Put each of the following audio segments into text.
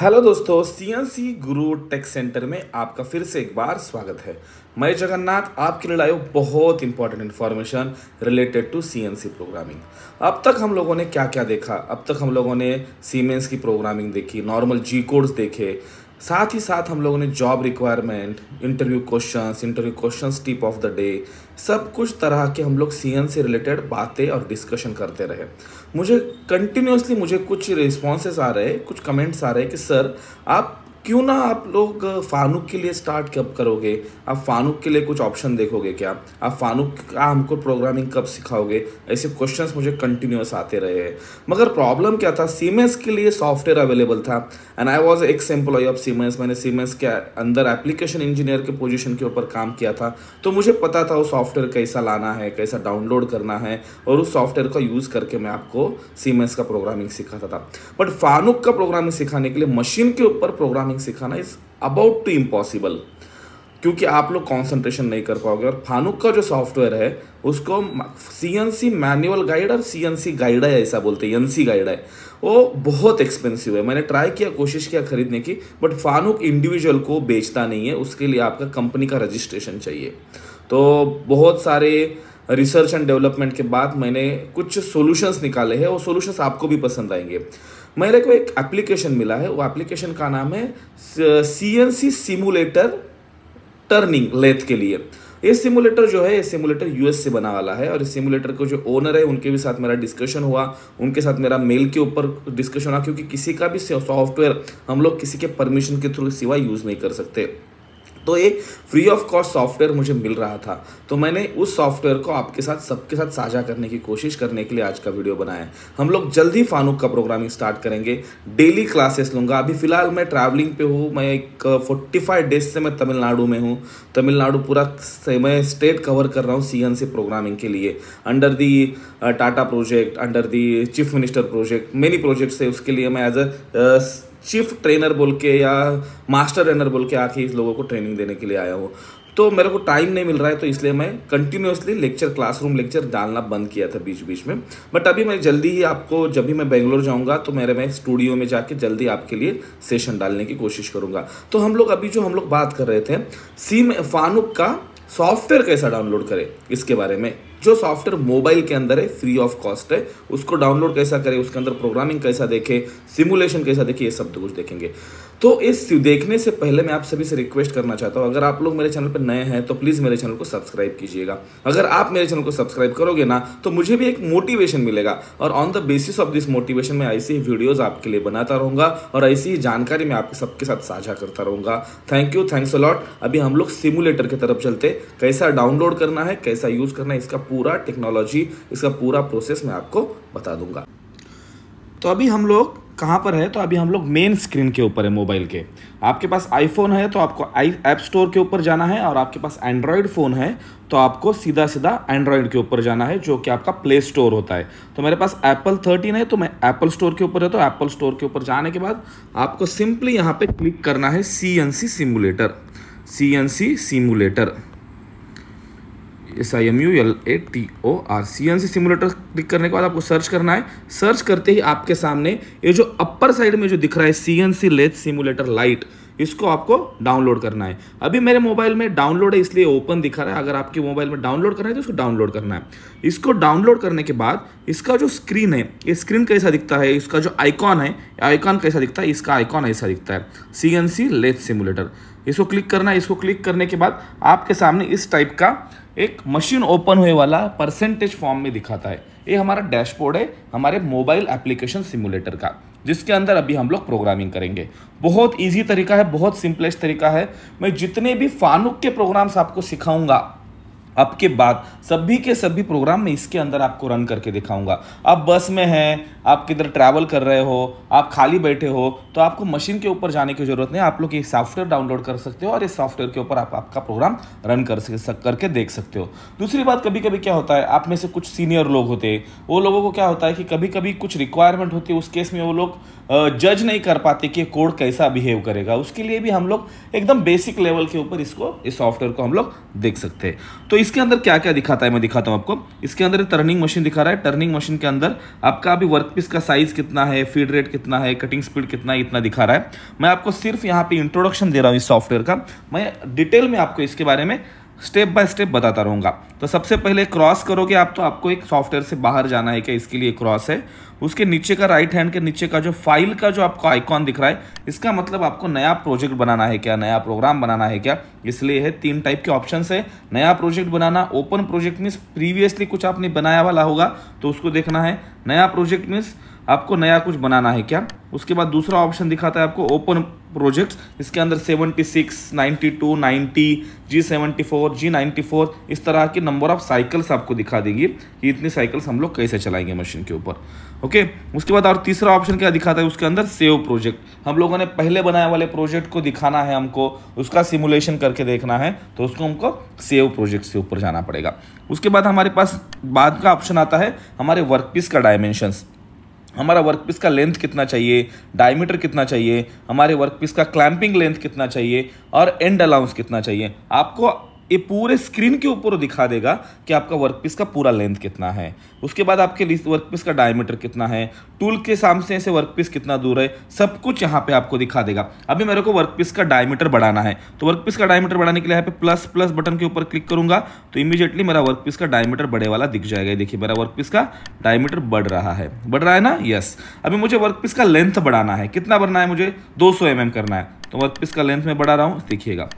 Hello दोस्तों CNC गुरु take centre में आपका फिर से एक बार स्वागत है मैं जगन्नाथ आपके लिए लाइव बहुत important information related to CNC programming अब तक हम लोगों ने क्या क्या देखा अब तक हम लोगों ने सीमेंस की प्रोग्रामिंग देखी नॉर्मल जी कोड्स देखे साथ ही साथ हम लोगों ने job requirement interview questions interview questions tip of the day सब कुछ तरह के हम लोग सी से रिलेटेड बातें और डिस्कशन करते रहे मुझे कंटिन्यूसली मुझे कुछ रिस्पॉन्सेज आ रहे कुछ कमेंट्स आ रहे कि सर आप क्यों ना आप लोग फानुक के लिए स्टार्ट कब करोगे आप फानुक के लिए कुछ ऑप्शन देखोगे क्या आप फानुक का हमको प्रोग्रामिंग कब सिखाओगे ऐसे क्वेश्चंस मुझे कंटिन्यूस आते रहे हैं मगर प्रॉब्लम क्या था सीमेंस के लिए सॉफ्टवेयर अवेलेबल था एंड आई वॉज एक एम्प्लॉय ऑफ सीमेंस मैंने सीमेंस के अंदर एप्लीकेशन इंजीनियर के पोजिशन के ऊपर काम किया था तो मुझे पता था वो सॉफ्टवेयर कैसा लाना है कैसा डाउनलोड करना है और उस सॉफ्टवेयर का यूज़ करके मैं आपको सीमेंस का प्रोग्रामिंग सिखाता था बट फानुक का प्रोग्रामिंग सिखाने के लिए मशीन के ऊपर प्रोग्रामिंग योग सिखाना इज अबाउट टू इम्पॉसिबल क्योंकि आप लोग कॉन्सेंट्रेशन नहीं कर पाओगे और फानुक का जो सॉफ्टवेयर है उसको C N C manual guide और सी एन सी गाइड है ऐसा बोलते हैं एन सी गाइड है वो बहुत एक्सपेंसिव है मैंने ट्राई किया कोशिश किया खरीदने की बट फानुक इंडिविजुअल को बेचता नहीं है उसके लिए आपका कंपनी का रजिस्ट्रेशन चाहिए तो बहुत सारे रिसर्च एंड डेवलपमेंट के बाद मैंने कुछ सोल्यूशंस निकाले हैं वो सोल्यूशंस आपको भी पसंद आएंगे मेरे को एक एप्लीकेशन मिला है वो एप्लीकेशन का नाम है C N C simulator turning lathe के लिए ये सिमुलेटर जो है ये सिमुलेटर यूएस से बना वाला है और इस सिमुलेटर को जो ओनर है उनके भी साथ मेरा डिस्कशन हुआ उनके साथ मेरा मेल के ऊपर डिस्कशन हुआ क्योंकि किसी का भी सॉफ्टवेयर हम लोग किसी के परमिशन के थ्रू सिवा यूज़ नहीं कर सकते तो एक फ्री ऑफ कॉस्ट सॉफ्टवेयर मुझे मिल रहा था तो मैंने उस सॉफ्टवेयर को आपके साथ सबके साथ साझा करने की कोशिश करने के लिए आज का वीडियो बनाया हम लोग जल्द ही फानूक का प्रोग्रामिंग स्टार्ट करेंगे डेली क्लासेस लूंगा अभी फिलहाल मैं ट्रैवलिंग पे हूँ मैं एक फोर्टी फाइव डेज से मैं तमिलनाडु में हूँ तमिलनाडु पूरा मैं स्टेट कवर कर रहा हूँ सी एन सी प्रोग्रामिंग के लिए under the Tata project under the chief minister project many projects है उसके लिए मैं एज अ चीफ ट्रेनर बोल के या मास्टर ट्रेनर बोल के आके इस लोगों को ट्रेनिंग देने के लिए आया हूँ तो मेरे को टाइम नहीं मिल रहा है तो इसलिए मैं कंटिन्यूसली लेक्चर क्लासरूम लेक्चर डालना बंद किया था बीच बीच में बट अभी मैं जल्दी ही आपको जब भी मैं बेंगलोर जाऊंगा तो मेरे मैं स्टूडियो में जाके जल्दी आपके लिए सेशन डालने की कोशिश करूंगा तो हम लोग अभी जो हम लोग बात कर रहे थे सीम फानुक का सॉफ्टवेयर कैसा डाउनलोड करें इसके बारे में जो सॉफ्टवेयर मोबाइल के अंदर है फ्री ऑफ कॉस्ट है उसको डाउनलोड कैसा करें उसके अंदर प्रोग्रामिंग कैसा देखें सिमुलेशन कैसा देखें ये सब तो कुछ देखेंगे तो इस देखने से पहले मैं आप सभी से रिक्वेस्ट करना चाहता हूँ अगर आप लोग मेरे चैनल पर नए हैं तो प्लीज़ मेरे चैनल को सब्सक्राइब कीजिएगा अगर आप मेरे चैनल को सब्सक्राइब करोगे ना तो मुझे भी एक मोटिवेशन मिलेगा और on the basis of this motivation मैं ऐसी ही वीडियोज़ आपके लिए बनाता रहूँगा और ऐसी ही जानकारी मैं आपके सबके साथ साझा करता रहूँगा थैंक यू थैंक्स अलॉट अभी हम लोग सिमुलेटर की तरफ चलते कैसा डाउनलोड करना है कैसा यूज़ करना है इसका पूरा टेक्नोलॉजी इसका पूरा प्रोसेस मैं आपको बता दूंगा तो अभी हम लोग कहाँ पर है तो अभी हम लोग मेन स्क्रीन के ऊपर है मोबाइल के आपके पास आईफोन है तो आपको आई ऐप स्टोर के ऊपर जाना है और आपके पास एंड्रॉयड फ़ोन है तो आपको सीधा सीधा एंड्रॉयड के ऊपर जाना है जो कि आपका प्ले स्टोर होता है तो मेरे पास एप्पल थर्टीन है तो मैं एप्पल स्टोर के ऊपर जाता हूँ एप्पल स्टोर के ऊपर जाने के बाद आपको सिंपली यहाँ पर क्लिक करना है C N C simulator C N C simulator S I M U L A T O R C N C simulator click करने के बाद आपको सर्च करना है सर्च करते ही आपके सामने ये जो अपर साइड में जो दिख रहा है C N C lathe simulator lite इसको आपको डाउनलोड करना है अभी मेरे मोबाइल में डाउनलोड है इसलिए ओपन दिखा रहा है अगर आपके मोबाइल में डाउनलोड करना है तो इसको डाउनलोड करना है इसको डाउनलोड करने के बाद इसका जो स्क्रीन है ये स्क्रीन कैसा दिखता है इसका जो आइकॉन है आइकॉन कैसा दिखता है इसका आइकॉन ऐसा दिखता है C N C lathe simulator इसको क्लिक करना है इसको क्लिक करने के बाद आपके सामने इस टाइप का एक मशीन ओपन हुए वाला परसेंटेज फॉर्म में दिखाता है ये हमारा डैशबोर्ड है हमारे मोबाइल एप्लीकेशन सिमुलेटर का जिसके अंदर अभी हम लोग प्रोग्रामिंग करेंगे बहुत इजी तरीका है बहुत सिंपलेस्ट तरीका है मैं जितने भी फानुक के प्रोग्राम्स आपको सिखाऊंगा अब के बाद सभी के सभी प्रोग्राम में इसके अंदर आपको रन करके दिखाऊंगा आप बस में हैं आप किधर ट्रैवल कर रहे हो आप खाली बैठे हो तो आपको मशीन के ऊपर जाने की ज़रूरत नहीं आप लोग ये सॉफ्टवेयर डाउनलोड कर सकते हो और इस सॉफ्टवेयर के ऊपर आप आपका प्रोग्राम रन कर सक करके देख सकते हो दूसरी बात कभी कभी क्या होता है आप में से कुछ सीनियर लोग होते वो लोगों को क्या होता है कि कभी कभी कुछ रिक्वायरमेंट होती है उस केस में वो लोग जज नहीं कर पाते कि कोड कैसा बिहेव करेगा उसके लिए भी हम लोग एकदम बेसिक लेवल के ऊपर इसको इस सॉफ्टवेयर को हम लोग देख सकते हैं तो इसके अंदर क्या क्या दिखाता है मैं दिखाता हूँ आपको इसके अंदर टर्निंग मशीन दिखा रहा है टर्निंग मशीन के अंदर आपका अभी वर्क पीस का साइज कितना है फीड रेट कितना है कटिंग स्पीड कितना है इतना दिखा रहा है मैं आपको सिर्फ यहाँ पे इंट्रोडक्शन दे रहा हूँ इस सॉफ्टवेयर का मैं डिटेल में आपको इसके बारे में स्टेप बाय स्टेप बताता रहूँगा तो सबसे पहले क्रॉस करोगे आप तो आपको एक सॉफ्टवेयर से बाहर जाना है क्या इसके लिए क्रॉस है उसके नीचे का राइट हैंड के नीचे का जो फाइल का जो आपको आइकॉन दिख रहा है इसका मतलब आपको नया प्रोजेक्ट बनाना है क्या नया प्रोग्राम बनाना है क्या इसलिए है तीन टाइप के ऑप्शन है नया प्रोजेक्ट बनाना ओपन प्रोजेक्ट मीन्स प्रीवियसली कुछ आपने बनाया वाला होगा तो उसको देखना है नया प्रोजेक्ट मीन्स आपको नया कुछ बनाना है क्या उसके बाद दूसरा ऑप्शन दिखाता है आपको ओपन प्रोजेक्ट्स इसके अंदर 76, 92, 90, G74, G94 इस तरह के नंबर ऑफ साइकिल्स आपको दिखा देगी कि इतनी साइकिल्स हम लोग कैसे चलाएंगे मशीन के ऊपर ओके उसके बाद और तीसरा ऑप्शन क्या दिखाता है उसके अंदर सेव प्रोजेक्ट हम लोगों ने पहले बनाए वाले प्रोजेक्ट को दिखाना है हमको उसका सिमुलेशन करके देखना है तो उसको हमको सेव प्रोजेक्ट से ऊपर जाना पड़ेगा उसके बाद हमारे पास बाद का ऑप्शन आता है हमारे वर्क पीस का डायमेंशंस हमारा वर्क पीस का लेंथ कितना चाहिए डायमीटर कितना चाहिए हमारे वर्क पीस का क्लैंपिंग लेंथ कितना चाहिए और एंड अलाउंस कितना चाहिए आपको ये पूरे स्क्रीन के ऊपर दिखा देगा कि आपका वर्कपीस का पूरा लेंथ कितना है उसके बाद आपके वर्कपीस का डायमीटर कितना है टूल के सामने से वर्कपीस कितना दूर है सब कुछ यहाँ पे आपको दिखा देगा अभी मेरे को वर्कपीस का डायमीटर बढ़ाना है तो वर्कपीस का डायमीटर बढ़ाने के लिए यहाँ पे प्लस प्लस बटन के ऊपर क्लिक करूंगा तो इमीजिएटली मेरा वर्क का डायमीटर बढ़े वाला दिख जाएगा देखिए मेरा वर्क का डायमीटर बढ़ रहा है बढ़ रहा है ना यस अभी मुझे वर्क का लेंथ बढ़ाना है कितना बढ़ना है मुझे दो सौ करना है तो वर्क का लेंथ में बढ़ा रहा हूँ देखिएगा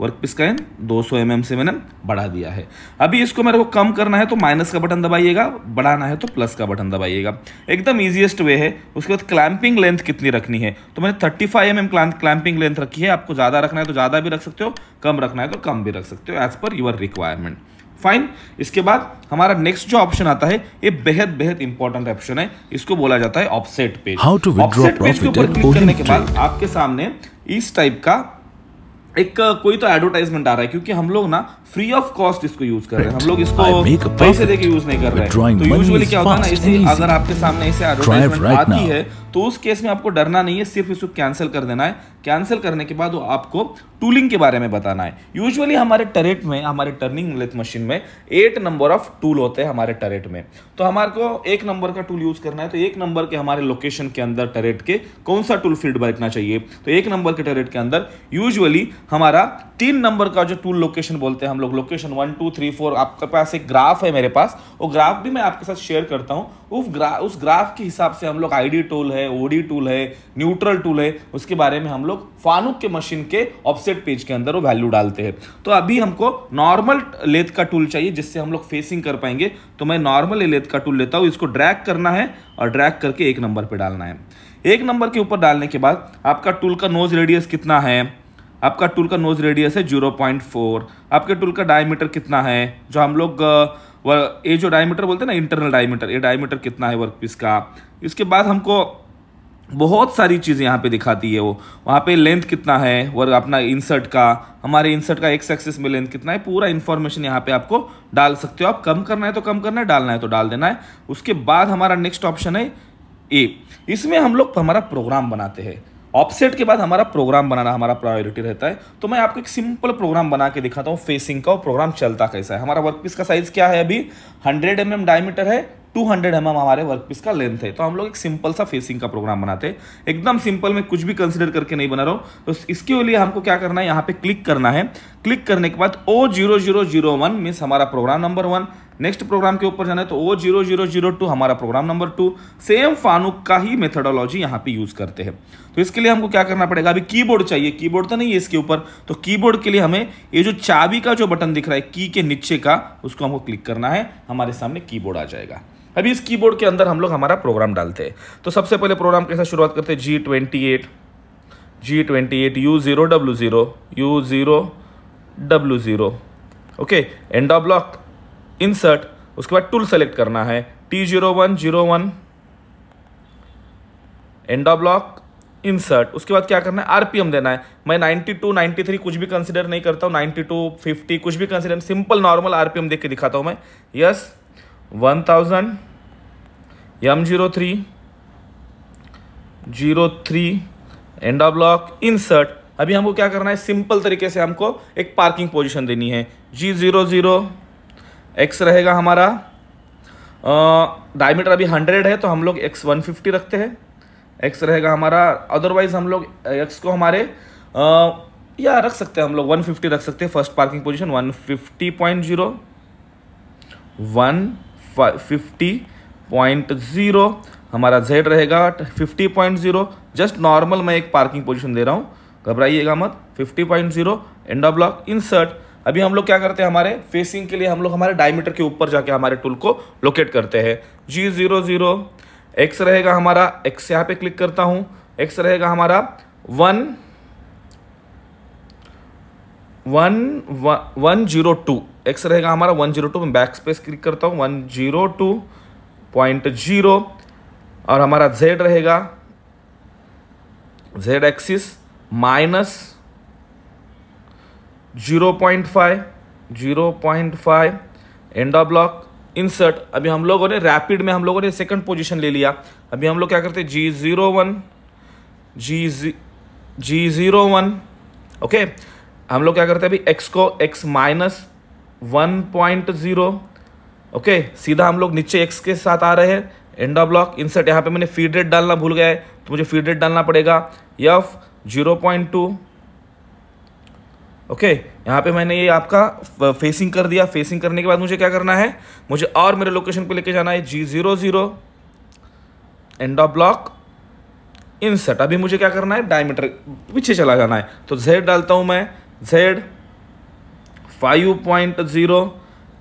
वर्क पीस का एन दो सौ mm से मैंने बढ़ा दिया है अभी इसको मेरे को कम करना है तो माइनस का बटन दबाइएगा बढ़ाना है तो प्लस का बटन दबाइएगा एकदम ईजिएस्ट वे है उसके बाद क्लैंपिंग लेंथ कितनी रखनी है तो मैंने thirty five M clamping length रखी है आपको ज़्यादा रखना है तो ज़्यादा भी रख सकते हो कम रखना है तो कम भी रख सकते हो as per your requirement fine इसके बाद हमारा नेक्स्ट जो ऑप्शन आता है ये बेहद बेहद इंपॉर्टेंट ऑप्शन है इसको बोला जाता है ऑफसेट पेज ऑफसेट पेज के ऊपर क्लिक करने के बाद आपके सामने इस टाइप का एक कोई तो एडवर्टाइजमेंट आ रहा है क्योंकि हम लोग ना फ्री ऑफ कॉस्ट इसको यूज कर रहे हैं हम लोग इसको पैसे देके यूज नहीं कर रहे हैं तो यूजुअली क्या होता है ना इसे अगर आपके सामने इसे एडवर्टाइजमेंट आती है तो उस केस में आपको डरना नहीं है सिर्फ इसको कैंसिल कर देना है कैंसिल करने के बाद वो आपको टूलिंग के बारे में बताना है यूजुअली हमारे टरेट में हमारे टर्निंग लेथ मशीन में एट नंबर ऑफ टूल होते हैं हमारे टरेट में तो हमारे को एक नंबर का टूल यूज़ करना है तो एक नंबर के हमारे लोकेशन के अंदर टरेट के कौन सा टूल फील्ड बैठना चाहिए तो एक नंबर के टरेट के अंदर यूजली हमारा तीन नंबर का जो टूल लोकेशन बोलते हैं हम लोग location one two three four आपके पास एक ग्राफ है मेरे पास वो ग्राफ भी मैं आपके साथ शेयर करता हूँ उस ग्राफ उस ग्राफ के हिसाब से हम लोग आईडी टूल है ओडी टूल है न्यूट्रल टूल है उसके बारे में हम लोग लोग फानुक के मशीन के ऑफसेट पेज के अंदर वो वैल्यू डालते हैं तो अभी हमको नॉर्मल लेथ का टूल चाहिए जिससे हम लोग फेसिंग कर पाएंगे तो मैं नॉर्मल लेथ का टूल लेता हूँ इसको ड्रैग करना है और ड्रैग करके एक नंबर पर डालना है एक नंबर के ऊपर डालने के बाद आपका टूल का नोज रेडियस कितना है आपका टूल का नोज रेडियस है जीरो पॉइंट फोर आपके टूल का डायमीटर कितना है जो हम लोग ये जो डायमीटर बोलते हैं ना इंटरनल डायमीटर ये डायमीटर कितना है वर्क पीस का इसके बाद हमको बहुत सारी चीज़ें यहाँ पे दिखाती है वो वहाँ पे लेंथ कितना है और अपना इंसर्ट का हमारे इंसर्ट का एक सक्सेस में लेंथ कितना है पूरा इन्फॉर्मेशन यहाँ पे आपको डाल सकते हो आप कम करना है तो कम करना है डालना है तो डाल देना है उसके बाद हमारा नेक्स्ट ऑप्शन है ए इसमें हम लोग हमारा प्रोग्राम बनाते हैं ऑफसेट के बाद हमारा प्रोग्राम बनाना हमारा प्रायोरिटी रहता है तो मैं आपको एक सिंपल प्रोग्राम बना के दिखाता हूँ फेसिंग का और प्रोग्राम चलता कैसा है हमारा वर्कपीस का साइज़ क्या है अभी 100 एम mm डायमीटर है टू हंड्रेड एम हमारे वर्क पीस का लेंथ है तो हम लोग एक सिंपल सा फेसिंग का प्रोग्राम बनाते हैं एकदम सिंपल में कुछ भी कंसिडर करके नहीं बना रहा हूँ तो इसके लिए हमको क्या करना है यहाँ पे क्लिक करना है क्लिक करने के बाद O zero zero zero one means हमारा program number one next program के ऊपर जाना है तो O zero zero zero two हमारा program number two same Fanuc का ही मेथडोलॉजी यहाँ पे यूज़ करते हैं तो इसके लिए हमको क्या करना पड़ेगा अभी कीबोर्ड चाहिए कीबोर्ड तो नहीं है इसके ऊपर तो कीबोर्ड के लिए हमें ये जो चाबी का जो बटन दिख रहा है की के नीचे का उसको हमको क्लिक करना है हमारे सामने कीबोर्ड आ जाएगा अभी इस कीबोर्ड के अंदर हम लोग हमारा प्रोग्राम डालते हैं तो सबसे पहले प्रोग्राम कैसे शुरुआत करते हैं G twenty eight G twenty eight U zero W zero U zero W zero okay end of block insert उसके बाद टूल सेलेक्ट करना है T zero one zero one end of block insert उसके बाद क्या करना है आरपीएम देना है मैं 92 93 कुछ भी कंसिडर नहीं करता हूँ 92 50 कुछ भी कंसिडर सिंपल नॉर्मल आरपीएम देख के दिखाता हूँ मैं yes yes, 1000 M zero three zero three end of block insert अभी हमको क्या करना है सिंपल तरीके से हमको एक पार्किंग पोजीशन देनी है जी ज़ीरो ज़ीरो एक्स रहेगा हमारा डायमीटर अभी हंड्रेड है तो हम लोग एक्स वन फिफ्टी रखते हैं एक्स रहेगा हमारा अदरवाइज हम लोग एक्स को हमारे आ, या रख सकते हैं हम लोग वन फिफ्टी रख सकते हैं first parking position one fifty point zero one fifty point zero हमारा जेड रहेगा fifty point zero just normal मैं एक पार्किंग पोजीशन दे रहा हूँ घबराइएगा मत fifty point zero end of block insert अभी हम लोग क्या करते हैं हमारे फेसिंग के लिए हम लोग हमारे डायमीटर के ऊपर जाके हमारे टूल को लोकेट करते हैं जी ज़ीरो ज़ीरो एक्स रहेगा हमारा एक्स यहाँ पे क्लिक करता हूँ एक्स रहेगा हमारा one one one zero two X रहेगा हमारा वन जीरो टू मैं बैक स्पेस क्लिक करता हूँ one zero two point zero और हमारा जेड रहेगा Z axis minus zero point five zero point five of block insert अभी हम लोगों ने रैपिड में हम लोगों ने सेकंड पोजीशन ले लिया अभी हम लोग क्या करते हैं G zero one G G G zero one okay हम लोग क्या करते हैं अभी एक्स को X minus one point zero okay सीधा हम लोग नीचे एक्स के साथ आ रहे हैं एंडा ब्लॉक इंसर्ट यहाँ पे मैंने फीड रेट डालना भूल गया है तो मुझे फीड रेट डालना पड़ेगा F zero point two okay यहाँ पे मैंने ये आपका फेसिंग कर दिया फेसिंग करने के बाद मुझे क्या करना है मुझे और मेरे लोकेशन पे लेके जाना है G zero zero end of block insert अभी मुझे क्या करना है डायमीटर पीछे चला जाना है तो जेड डालता हूँ मैं जेड फाइव पॉइंट जीरो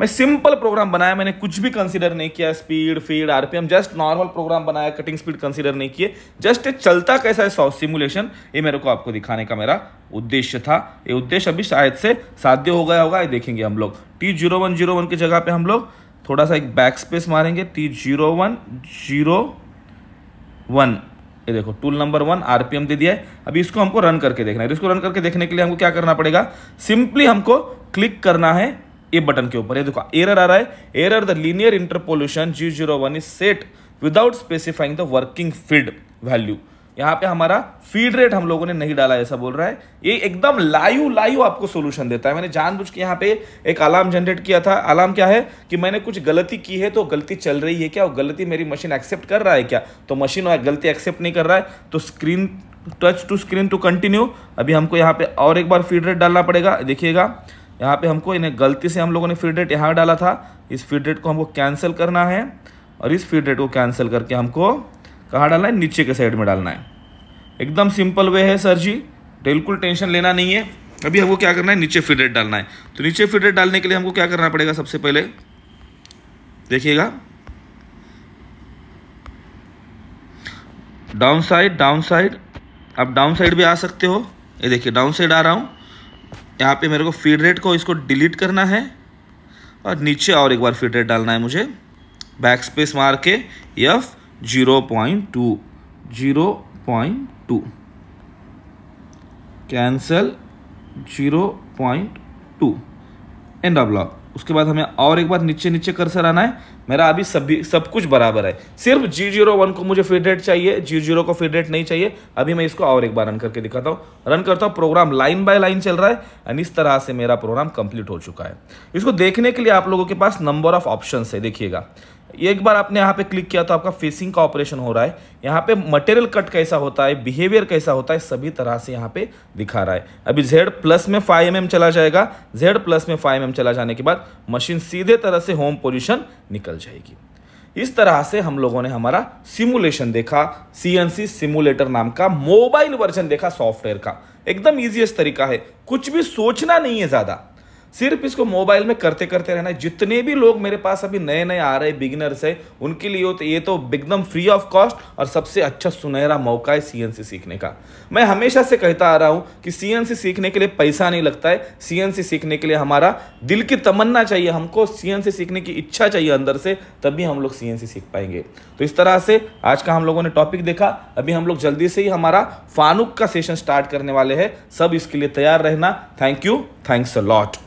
मैं सिंपल प्रोग्राम बनाया मैंने कुछ भी कंसिडर नहीं किया speed feed RPM just normal program बनाया कटिंग स्पीड कंसिडर नहीं किए जस्ट चलता कैसा है सिमुलेशन ये मेरे को आपको दिखाने का मेरा उद्देश्य था ये उद्देश्य अभी शायद से साध्य हो गया होगा ये देखेंगे हम लोग T zero one zero one की जगह पे हम लोग थोड़ा सा एक बैक स्पेस मारेंगे T zero one zero one ये देखो टूल नंबर वन आरपीएम दे दिया है अभी इसको हमको रन करके देखना है इसको रन करके देखने के लिए हमको क्या करना पड़ेगा सिंपली हमको क्लिक करना है ये बटन के ऊपर ये देखो एरर आ रहा है error the linear interpolation G zero one is set without specifying the working feed value यहाँ पे हमारा फीड रेट हम लोगों ने नहीं डाला ऐसा बोल रहा है ये एकदम लाइव लाइव आपको सोल्यूशन देता है मैंने जानबूझ के यहाँ पे एक अलार्म जनरेट किया था अलार्म क्या है कि मैंने कुछ गलती की है तो गलती चल रही है क्या और गलती मेरी मशीन एक्सेप्ट कर रहा है क्या तो मशीन और गलती एक्सेप्ट नहीं कर रहा है तो screen touch to screen to continue अभी हमको यहाँ पे और एक बार फीड रेट डालना पड़ेगा देखिएगा यहाँ पे हमको इन्हें गलती से हम लोगों ने फीड डेट यहाँ डाला था इस फीड डेट को हमको कैंसिल करना है और इस फीड डेट को कैंसिल करके हमको कहाँ डालना है नीचे के साइड में डालना है एकदम सिंपल वे है सर जी बिल्कुल टेंशन लेना नहीं है अभी हमको क्या करना है नीचे फीड डेट डालना है तो नीचे फीड डेट डालने के लिए हमको क्या करना पड़ेगा सबसे पहले देखिएगा डाउन साइड डाउन साइड आप डाउन साइड भी आ सकते हो ये देखिए डाउन साइड आ रहा हूँ यहाँ पे मेरे को फीड रेट को इसको डिलीट करना है और नीचे और एक बार फीड रेट डालना है मुझे बैक स्पेस मार के यफ zero point two zero point two cancel zero point two end of block उसके बाद हमें और एक बार नीचे नीचे कर्सर आना है मेरा अभी सभी सब कुछ बराबर है सिर्फ जी जीरो वन को मुझे फीड रेट चाहिए जी जीरो को फीड रेट नहीं चाहिए अभी मैं इसको और एक बार रन करके दिखाता हूँ रन करता हूँ प्रोग्राम लाइन बाय लाइन चल रहा है एंड इस तरह से मेरा प्रोग्राम कंप्लीट हो चुका है इसको देखने के लिए आप लोगों के पास नंबर ऑफ ऑप्शन है देखिएगा एक बार आपने यहाँ पे क्लिक किया तो आपका फेसिंग का ऑपरेशन हो रहा है यहाँ पे मटेरियल कट कैसा होता है बिहेवियर कैसा होता है सभी तरह से यहाँ पे दिखा रहा है अभी जेड प्लस में 5 एम चला जाएगा जेड प्लस में 5 एम चला जाने के बाद मशीन सीधे तरह से होम पोजीशन निकल जाएगी इस तरह से हम लोगों ने हमारा सिमुलेशन देखा सी सिमुलेटर नाम का मोबाइल वर्जन देखा सॉफ्टवेयर का एकदम ईजिएस्ट तरीका है कुछ भी सोचना नहीं है ज़्यादा सिर्फ इसको मोबाइल में करते करते रहना है जितने भी लोग मेरे पास अभी नए नए आ रहे बिगिनर्स है उनके लिए तो ये तो एकदम फ्री ऑफ कॉस्ट और सबसे अच्छा सुनहरा मौका है सीएनसी सीखने का मैं हमेशा से कहता आ रहा हूँ कि सीएनसी सीखने के लिए पैसा नहीं लगता है सीएनसी सीखने के लिए हमारा दिल की तमन्ना चाहिए हमको सीएनसी सीखने की इच्छा चाहिए अंदर से तभी हम लोग सीएनसी सीख पाएंगे तो इस तरह से आज का हम लोगों ने टॉपिक देखा अभी हम लोग जल्दी से ही हमारा फानुक का सेशन स्टार्ट करने वाले हैं सब इसके लिए तैयार रहना thank you Thanks a lot.